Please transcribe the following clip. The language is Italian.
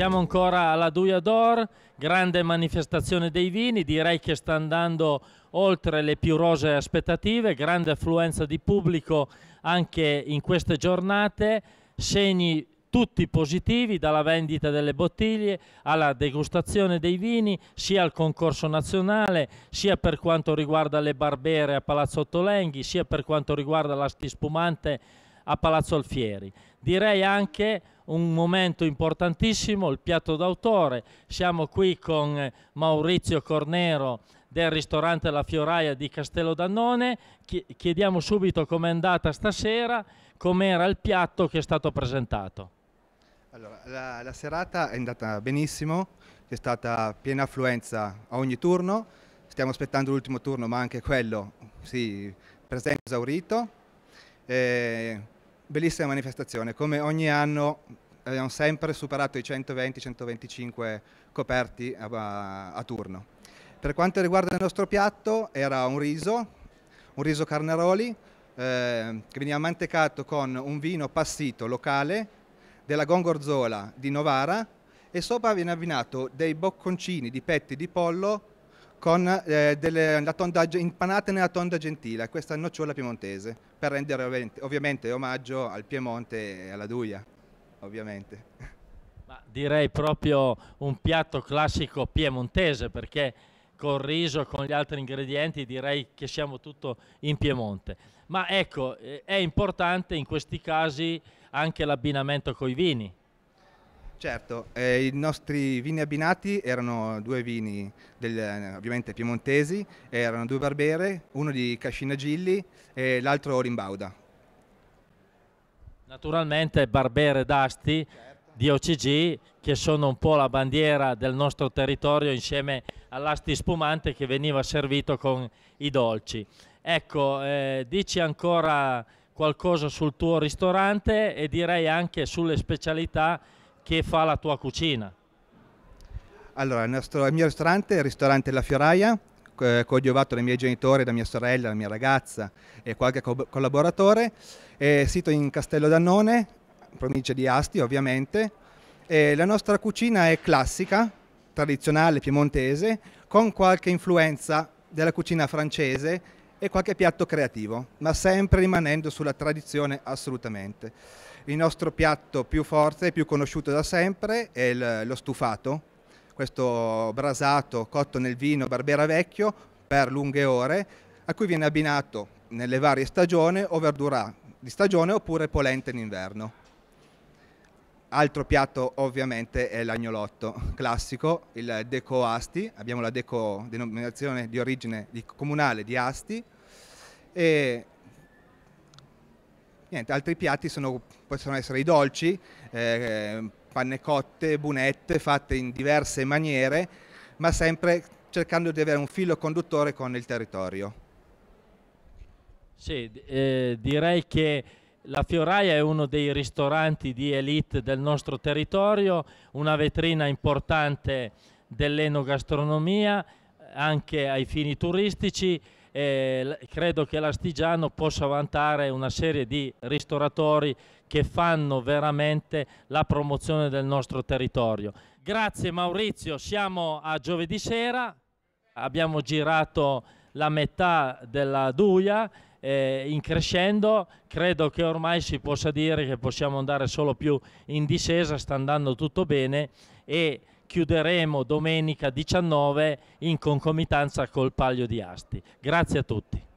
Siamo ancora alla Duia d'Or, grande manifestazione dei vini, direi che sta andando oltre le più rose aspettative, grande affluenza di pubblico anche in queste giornate, segni tutti positivi dalla vendita delle bottiglie alla degustazione dei vini sia al concorso nazionale sia per quanto riguarda le barbere a Palazzo Ottolenghi sia per quanto riguarda la spumante a Palazzo Alfieri. Direi anche un momento importantissimo, il piatto d'autore. Siamo qui con eh, Maurizio Cornero del ristorante La Fioraia di Castello Dannone. Chiediamo subito com'è andata stasera, com'era il piatto che è stato presentato. Allora, la, la, serata è andata benissimo, c'è stata piena affluenza a ogni turno, stiamo aspettando l'ultimo turno ma anche quello si sì, presenta esaurito. E eh, Bellissima manifestazione, come ogni anno abbiamo sempre superato i 120-125 coperti a, a, turno. Per quanto riguarda il nostro piatto era un riso, un riso carnaroli eh, che veniva mantecato con un vino passito locale della Gongorzola di Novara e sopra viene abbinato dei bocconcini di petti di pollo con eh, delle, la tonda, impanate nella tonda gentile, questa nocciola piemontese, per rendere ovviamente, ovviamente omaggio al Piemonte e alla Duia, ovviamente. Ma direi proprio un piatto classico piemontese, perché col riso, con gli altri ingredienti, direi che siamo tutto in Piemonte. Ma ecco, eh, è importante in questi casi anche l'abbinamento con i vini. Certo, eh, i nostri vini abbinati erano due vini del, ovviamente piemontesi, erano due barbere, uno di Cascina Gilli e l'altro Rimbauda. Naturalmente Barbere d'Asti certo. di OCG che sono un po' la bandiera del nostro territorio insieme all'asti spumante che veniva servito con i dolci. Ecco, eh, dici ancora qualcosa sul tuo ristorante e direi anche sulle specialità che fa la tua cucina? Allora, il, nostro, il mio ristorante è il ristorante La Fioraia, eh, coadiuvato dai miei genitori, da mia sorella, la mia ragazza e qualche co- collaboratore. È sito in Castello Dannone, provincia di Asti ovviamente. E la nostra cucina è classica, tradizionale piemontese, con qualche influenza della cucina francese e qualche piatto creativo, ma sempre rimanendo sulla tradizione assolutamente. Il nostro piatto più forte e più conosciuto da sempre è il, lo stufato, questo brasato cotto nel vino Barbera Vecchio per lunghe ore, a cui viene abbinato nelle varie stagioni o verdura di stagione oppure polenta in inverno. Altro piatto ovviamente è l'agnolotto classico, il Deco Asti, abbiamo la Deco denominazione di origine di comunale di Asti e Niente, altri piatti sono, possono essere i dolci, eh, panne cotte, bunette fatte in diverse maniere, ma sempre cercando di avere un filo conduttore con il territorio. Sì, eh, direi che la Fioraia è uno dei ristoranti di elite del nostro territorio, una vetrina importante dell'enogastronomia anche ai fini turistici eh, credo che l'Astigiano possa vantare una serie di ristoratori che fanno veramente la promozione del nostro territorio. Grazie Maurizio, siamo a giovedì sera, abbiamo girato la metà della Duia eh, in crescendo, credo che ormai si possa dire che possiamo andare solo più in discesa, sta andando tutto bene e chiuderemo domenica 19 in concomitanza col Palio di Asti. Grazie a tutti.